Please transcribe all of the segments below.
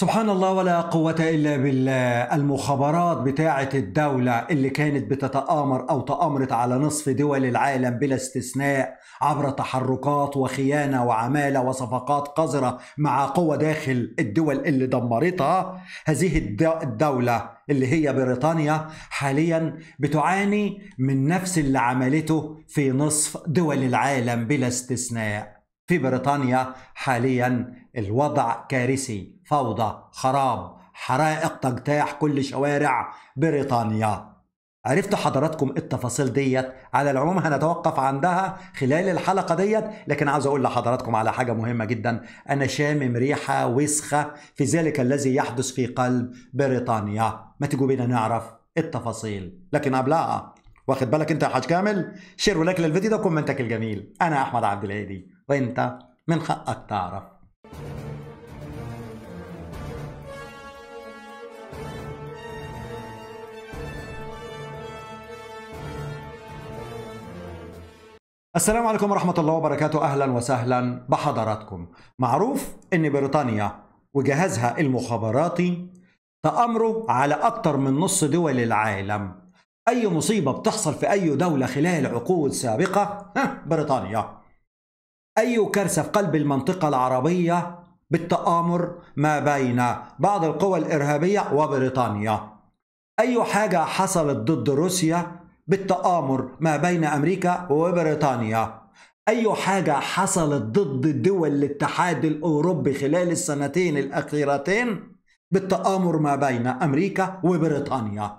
سبحان الله ولا قوة إلا بالله المخابرات بتاعة الدولة اللي كانت بتتآمر أو تآمرت على نصف دول العالم بلا استثناء عبر تحركات وخيانة وعمالة وصفقات قذرة مع قوة داخل الدول اللي دمرتها هذه الدولة اللي هي بريطانيا حاليا بتعاني من نفس اللي عملته في نصف دول العالم بلا استثناء في بريطانيا حاليا الوضع كارثي فوضى خراب حرائق تجتاح كل شوارع بريطانيا عرفتوا حضراتكم التفاصيل ديت على العموم هنتوقف عندها خلال الحلقه ديت لكن عاوز اقول لحضراتكم على حاجه مهمه جدا انا شامم ريحه وسخه في ذلك الذي يحدث في قلب بريطانيا ما تيجوا بينا نعرف التفاصيل لكن قبلها واخد بالك انت يا حاج كامل شير ولايك للفيديو ده وكومنتك الجميل انا احمد عبد العيدي وانت من حقك تعرف السلام عليكم ورحمة الله وبركاته أهلا وسهلا بحضراتكم معروف أن بريطانيا وجهازها المخابراتي تأمروا على أكثر من نص دول العالم أي مصيبة بتحصل في أي دولة خلال عقود سابقة بريطانيا أي كارثة في قلب المنطقة العربية بالتآمر ما بين بعض القوى الإرهابية وبريطانيا أي حاجة حصلت ضد روسيا بالتآمر ما بين أمريكا وبريطانيا أي حاجة حصلت ضد دول الاتحاد الأوروبي خلال السنتين الأخيرتين بالتآمر ما بين أمريكا وبريطانيا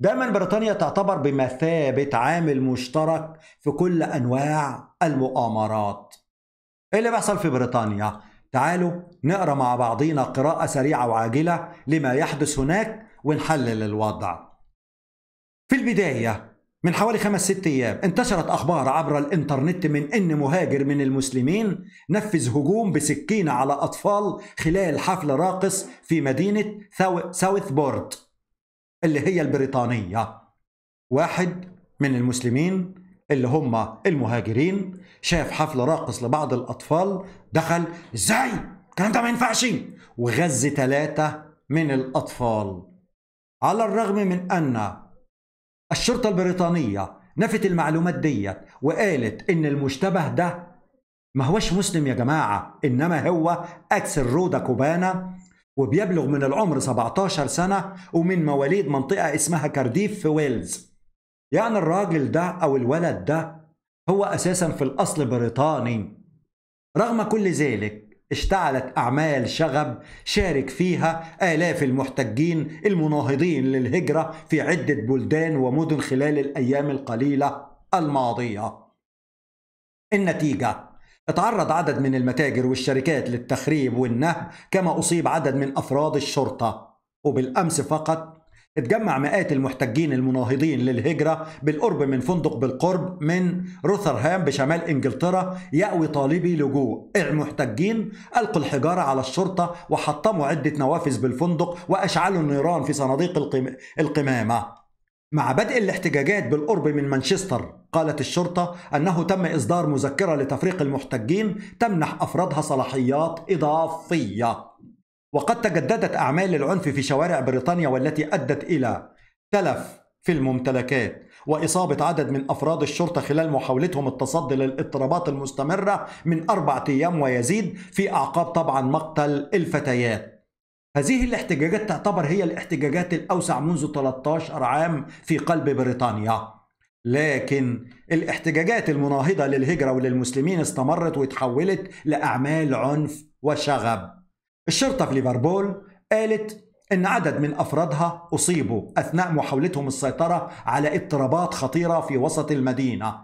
دايما بريطانيا تعتبر بمثابة عامل مشترك في كل أنواع المؤامرات ايه اللي بيحصل في بريطانيا؟ تعالوا نقرا مع بعضينا قراءة سريعة وعاجلة لما يحدث هناك ونحلل الوضع. في البداية من حوالي خمس ست أيام انتشرت أخبار عبر الإنترنت من أن مهاجر من المسلمين نفذ هجوم بسكينة على أطفال خلال حفل راقص في مدينة ساوث بورد اللي هي البريطانية. واحد من المسلمين اللي هم المهاجرين شاف حفل راقص لبعض الأطفال دخل إزاي الكلام ده ما ينفعش وغز ثلاثة من الأطفال على الرغم من أن الشرطة البريطانية نفت المعلومات ديت وقالت إن المشتبه ده ما هوش مسلم يا جماعة إنما هو أكسل رودا كوبانا وبيبلغ من العمر 17 سنة ومن مواليد منطقة اسمها كارديف في ويلز يعني الراجل ده أو الولد ده هو أساسا في الأصل بريطاني رغم كل ذلك اشتعلت أعمال شغب شارك فيها آلاف المحتجين المناهضين للهجرة في عدة بلدان ومدن خلال الأيام القليلة الماضية. النتيجة اتعرض عدد من المتاجر والشركات للتخريب والنهب كما أصيب عدد من أفراد الشرطة وبالأمس فقط اتجمع مئات المحتجين المناهضين للهجرة بالقرب من فندق بالقرب من روثرهام بشمال إنجلترا يأوي طالبي لجوء المحتجين ألقوا الحجارة على الشرطة وحطموا عدة نوافذ بالفندق وأشعلوا النيران في صناديق القمامة مع بدء الاحتجاجات بالقرب من مانشستر قالت الشرطة أنه تم إصدار مذكرة لتفريق المحتجين تمنح أفرادها صلاحيات إضافية وقد تجددت أعمال العنف في شوارع بريطانيا والتي أدت إلى تلف في الممتلكات وإصابة عدد من أفراد الشرطة خلال محاولتهم التصدي للاضطرابات المستمرة من أربعة أيام ويزيد في أعقاب طبعا مقتل الفتيات هذه الاحتجاجات تعتبر هي الاحتجاجات الأوسع منذ 13 عام في قلب بريطانيا لكن الاحتجاجات المناهضة للهجرة وللمسلمين استمرت وتحولت لأعمال عنف وشغب الشرطة في ليفربول قالت إن عدد من أفرادها أصيبوا أثناء محاولتهم السيطرة على اضطرابات خطيرة في وسط المدينة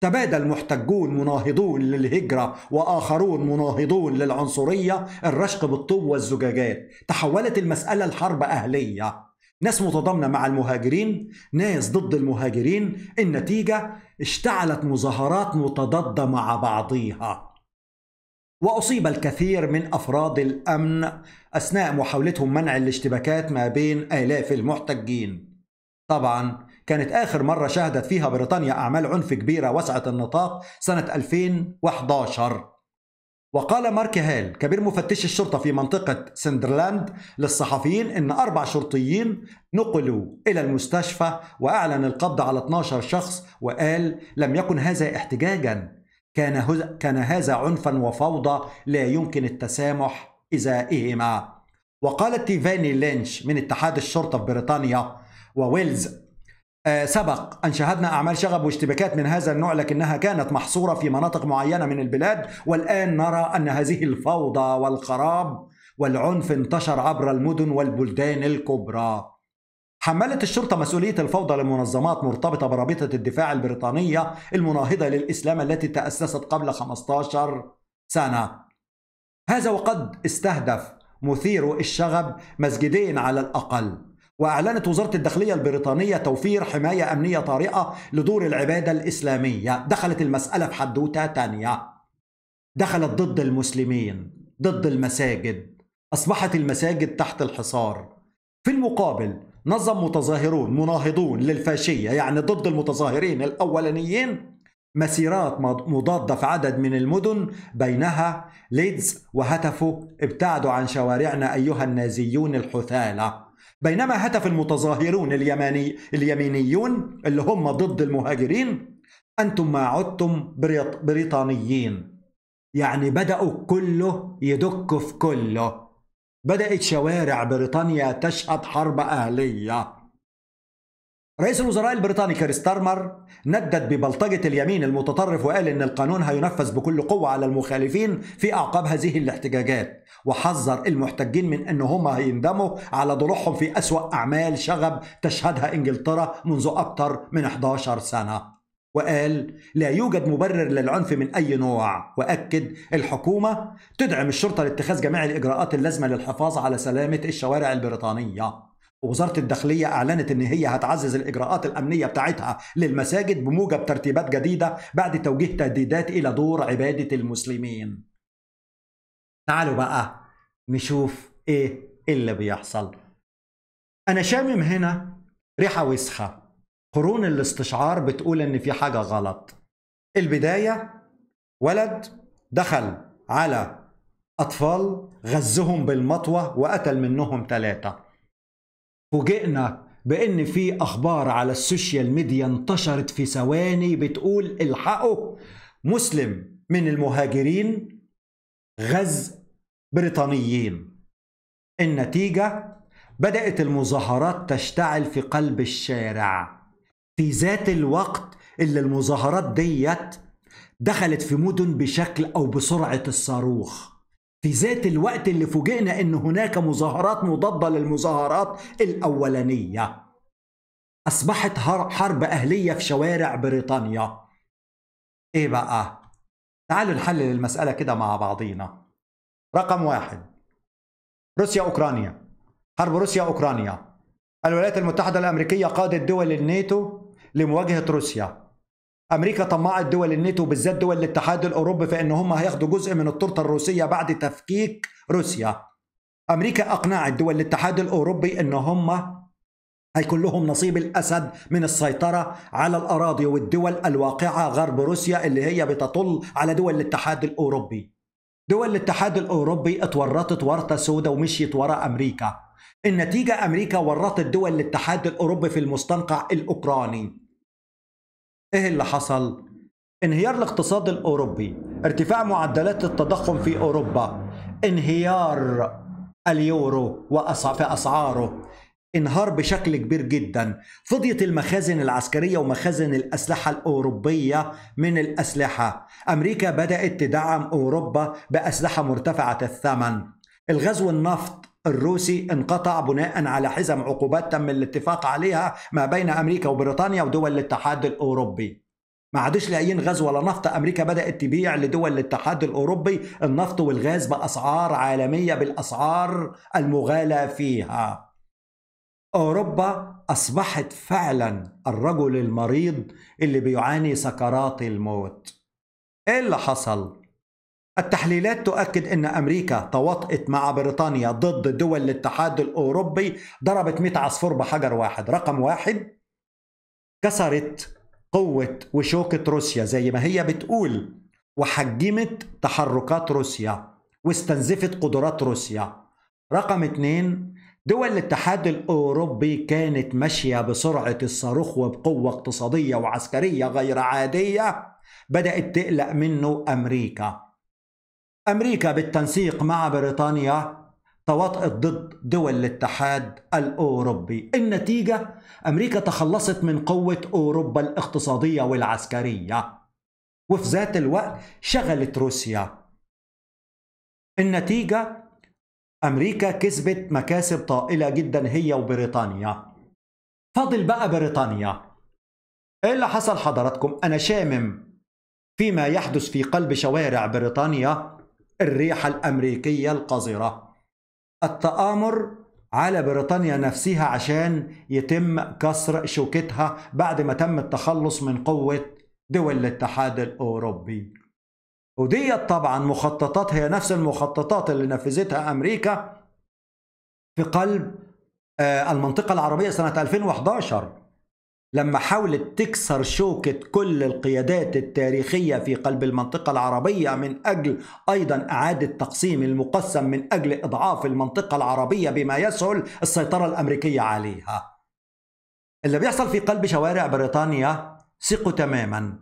تبادل محتجون مناهضون للهجرة وآخرون مناهضون للعنصرية الرشق بالطوب والزجاجات تحولت المسألة لحرب أهلية ناس متضامنة مع المهاجرين ناس ضد المهاجرين النتيجة اشتعلت مظاهرات متضادة مع بعضيها واصيب الكثير من افراد الامن اثناء محاولتهم منع الاشتباكات ما بين الاف المحتجين. طبعا كانت اخر مره شهدت فيها بريطانيا اعمال عنف كبيره وسعه النطاق سنه 2011. وقال مارك هال كبير مفتش الشرطة في منطقة سندرلاند للصحفيين إن أربع شرطيين نقلوا إلى المستشفى وأعلن القبض على 12 شخص وقال لم يكن هذا احتجاجا كان, هز... كان هذا عنفا وفوضى لا يمكن التسامح إزائهما وقالت تيفاني لينش من اتحاد الشرطة في بريطانيا وويلز آه، سبق أن شاهدنا أعمال شغب واشتباكات من هذا النوع لكنها كانت محصورة في مناطق معينة من البلاد والآن نرى أن هذه الفوضى والخراب والعنف انتشر عبر المدن والبلدان الكبرى حملت الشرطة مسؤولية الفوضى لمنظمات مرتبطة برابطة الدفاع البريطانية المناهضة للإسلام التي تأسست قبل 15 سنة هذا وقد استهدف مثير الشغب مسجدين على الأقل وأعلنت وزارة الداخلية البريطانية توفير حماية أمنية طارئة لدور العبادة الإسلامية دخلت المسألة في حدوتة تانية دخلت ضد المسلمين ضد المساجد أصبحت المساجد تحت الحصار في المقابل نظم متظاهرون مناهضون للفاشية يعني ضد المتظاهرين الأولانيين مسيرات مضادة في عدد من المدن بينها ليدز وهتفوا ابتعدوا عن شوارعنا أيها النازيون الحثالة بينما هتف المتظاهرون اليماني اليمينيون اللي هم ضد المهاجرين أنتم ما عدتم بريط بريطانيين يعني بدأوا كله يدك في كله بدأت شوارع بريطانيا تشهد حرب أهلية رئيس الوزراء البريطاني كريستارمر ندد ببلطجة اليمين المتطرف وقال إن القانون هينفذ بكل قوة على المخالفين في أعقاب هذه الاحتجاجات وحذر المحتجين من أن هم هيندموا على ضلوعهم في أسوأ أعمال شغب تشهدها إنجلترا منذ أكثر من 11 سنة وقال لا يوجد مبرر للعنف من أي نوع وأكد الحكومة تدعم الشرطة لاتخاذ جميع الإجراءات اللازمة للحفاظ على سلامة الشوارع البريطانية وزارة الداخلية أعلنت إن هي هتعزز الإجراءات الأمنية بتاعتها للمساجد بموجب ترتيبات جديدة بعد توجيه تهديدات إلى دور عبادة المسلمين تعالوا بقى نشوف إيه اللي بيحصل أنا شامم هنا ريحة وسخة قرون الاستشعار بتقول ان في حاجه غلط البدايه ولد دخل على اطفال غزهم بالمطوه وقتل منهم ثلاثه فوجئنا بان في اخبار على السوشيال ميديا انتشرت في ثواني بتقول الحقوا مسلم من المهاجرين غز بريطانيين النتيجه بدات المظاهرات تشتعل في قلب الشارع في ذات الوقت اللي المظاهرات ديت دخلت في مدن بشكل أو بسرعة الصاروخ في ذات الوقت اللي فوجئنا أن هناك مظاهرات مضادة للمظاهرات الأولانية أصبحت حرب أهلية في شوارع بريطانيا إيه بقى؟ تعالوا نحلل المسألة كده مع بعضينا رقم واحد روسيا أوكرانيا حرب روسيا أوكرانيا الولايات المتحدة الأمريكية قادت دول الناتو لمواجهه روسيا امريكا طمعت دول الناتو بالذات دول الاتحاد الاوروبي في ان هم هياخدوا جزء من التورته الروسيه بعد تفكيك روسيا امريكا اقنعت دول الاتحاد الاوروبي ان هم هيكون لهم نصيب الاسد من السيطره على الاراضي والدول الواقعه غرب روسيا اللي هي بتطل على دول الاتحاد الاوروبي دول الاتحاد الاوروبي اتورطت ورطه سوداء ومشيت ورا امريكا النتيجه امريكا ورطت دول الاتحاد الاوروبي في المستنقع الاوكراني ايه اللي حصل؟ انهيار الاقتصاد الاوروبي، ارتفاع معدلات التضخم في اوروبا، انهيار اليورو في اسعاره، انهار بشكل كبير جدا، فضيت المخازن العسكريه ومخازن الاسلحه الاوروبيه من الاسلحه، امريكا بدات تدعم اوروبا باسلحه مرتفعه الثمن، الغزو النفط الروسي انقطع بناء على حزم عقوبات تم الاتفاق عليها ما بين امريكا وبريطانيا ودول الاتحاد الاوروبي ما عادش لاقيين غاز ولا نفط امريكا بدات تبيع لدول الاتحاد الاوروبي النفط والغاز باسعار عالميه بالاسعار المغالى فيها اوروبا اصبحت فعلا الرجل المريض اللي بيعاني سكرات الموت ايه اللي حصل التحليلات تؤكد أن أمريكا تواطئت مع بريطانيا ضد دول الاتحاد الأوروبي ضربت 100 عصفور بحجر واحد رقم واحد كسرت قوة وشوكة روسيا زي ما هي بتقول وحجمت تحركات روسيا واستنزفت قدرات روسيا رقم اتنين دول الاتحاد الأوروبي كانت ماشية بسرعة الصاروخ وبقوة اقتصادية وعسكرية غير عادية بدأت تقلق منه أمريكا أمريكا بالتنسيق مع بريطانيا توطئت ضد دول الاتحاد الأوروبي النتيجة أمريكا تخلصت من قوة أوروبا الاقتصادية والعسكرية وفي ذات الوقت شغلت روسيا النتيجة أمريكا كسبت مكاسب طائلة جدا هي وبريطانيا فاضل بقى بريطانيا إيه اللي حصل حضراتكم أنا شامم فيما يحدث في قلب شوارع بريطانيا الريحة الأمريكية القذرة التآمر على بريطانيا نفسها عشان يتم كسر شوكتها بعد ما تم التخلص من قوة دول الاتحاد الأوروبي وديت طبعا مخططات هي نفس المخططات اللي نفذتها أمريكا في قلب آه، المنطقة العربية سنة 2011 لما حاولت تكسر شوكة كل القيادات التاريخية في قلب المنطقة العربية من أجل أيضا إعادة تقسيم المقسم من أجل إضعاف المنطقة العربية بما يسهل السيطرة الأمريكية عليها اللي بيحصل في قلب شوارع بريطانيا ثقوا تماما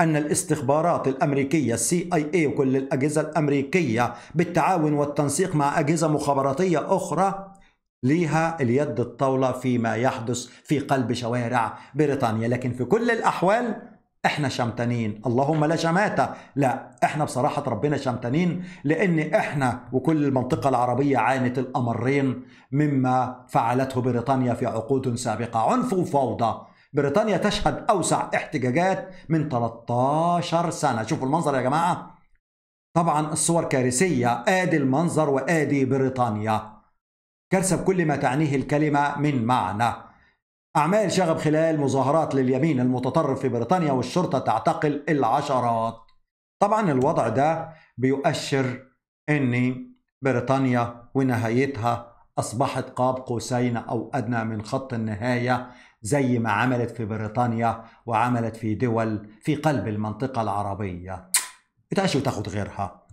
أن الاستخبارات الأمريكية السي اي اي وكل الأجهزة الأمريكية بالتعاون والتنسيق مع أجهزة مخابراتية أخرى ليها اليد الطاولة فيما يحدث في قلب شوارع بريطانيا لكن في كل الأحوال احنا شمتانين اللهم لا شماتة لا احنا بصراحة ربنا شمتانين لان احنا وكل المنطقة العربية عانت الامرين مما فعلته بريطانيا في عقود سابقة عنف وفوضى بريطانيا تشهد اوسع احتجاجات من 13 سنة شوفوا المنظر يا جماعة طبعا الصور كارثية ادي المنظر وادي بريطانيا كارثة بكل ما تعنيه الكلمة من معنى أعمال شغب خلال مظاهرات لليمين المتطرف في بريطانيا والشرطة تعتقل العشرات طبعا الوضع ده بيؤشر أن بريطانيا ونهايتها أصبحت قاب قوسين أو أدنى من خط النهاية زي ما عملت في بريطانيا وعملت في دول في قلب المنطقة العربية بتعيش وتاخد غيرها